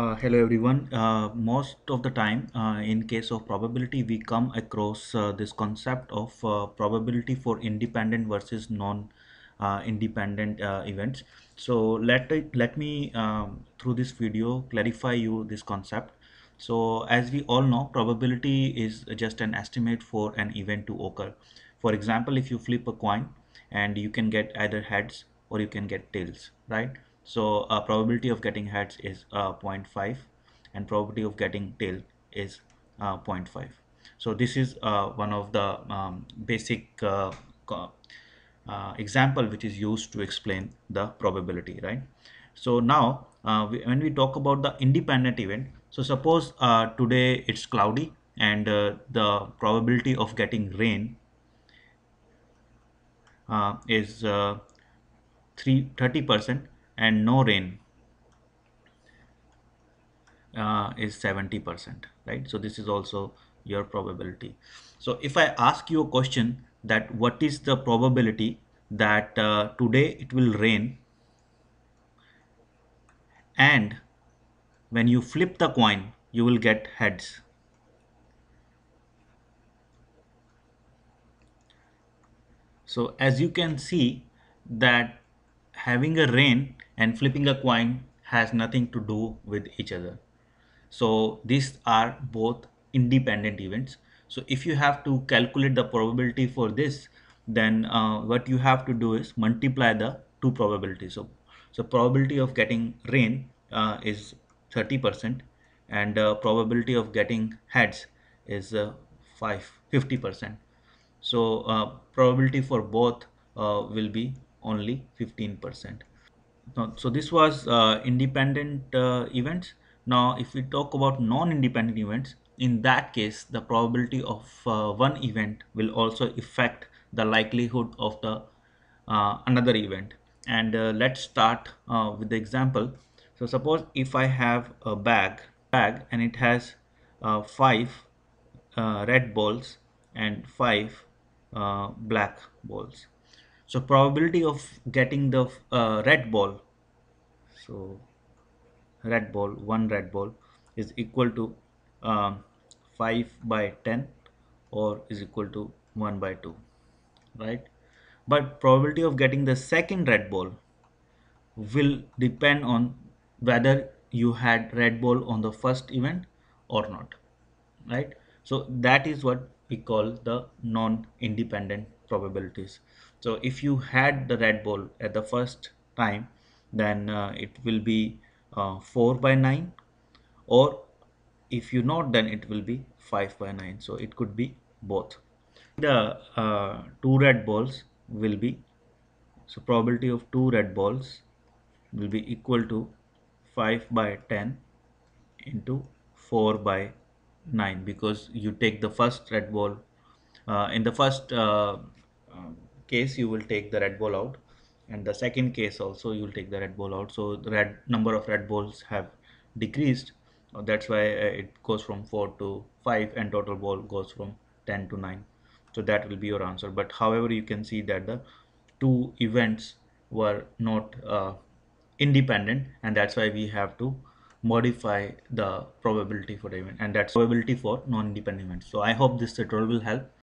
Uh, hello everyone uh, most of the time uh, in case of probability we come across uh, this concept of uh, probability for independent versus non uh, independent events so let let me um, through this video clarify you this concept so as we all know probability is just an estimate for an event to occur for example if you flip a coin and you can get either heads or you can get tails right so uh, probability of getting heads is uh, 0.5 and probability of getting tail is uh, 0.5. So this is uh, one of the um, basic uh, uh, example which is used to explain the probability, right? So now we, when we talk about the independent event, so suppose today it's cloudy and the probability of getting rain is 3 30 percent and no rain uh, is 70% right so this is also your probability so if i ask you a question that what is the probability that uh, today it will rain and when you flip the coin you will get heads so as you can see that having a rain and flipping a coin has nothing to do with each other. So these are both independent events. So if you have to calculate the probability for this, then uh, what you have to do is multiply the two probabilities. So, so probability of getting rain uh, is 30% and uh, probability of getting heads is uh, 5, 50%. So uh, probability for both uh, will be only 15% now, so this was uh, independent uh, events. Now, if we talk about non-independent events, in that case, the probability of uh, one event will also affect the likelihood of the uh, another event. And uh, let's start uh, with the example. So suppose if I have a bag, bag and it has five red balls and five black balls so probability of getting the uh, red ball so red ball one red ball is equal to um, 5 by 10 or is equal to 1 by 2 right but probability of getting the second red ball will depend on whether you had red ball on the first event or not right so that is what we call the non-independent probabilities so if you had the red ball at the first time then uh, it will be uh, 4 by 9 or if you not then it will be 5 by 9 so it could be both the uh, two red balls will be so probability of two red balls will be equal to 5 by 10 into 4 by 9 because you take the first red ball uh, in the first uh, case you will take the red ball out and the second case also you will take the red ball out so the red number of red balls have decreased uh, that's why uh, it goes from 4 to 5 and total ball goes from 10 to 9 so that will be your answer but however you can see that the two events were not uh, independent and that's why we have to modify the probability for the event and that's probability for non-independent events so i hope this tutorial will help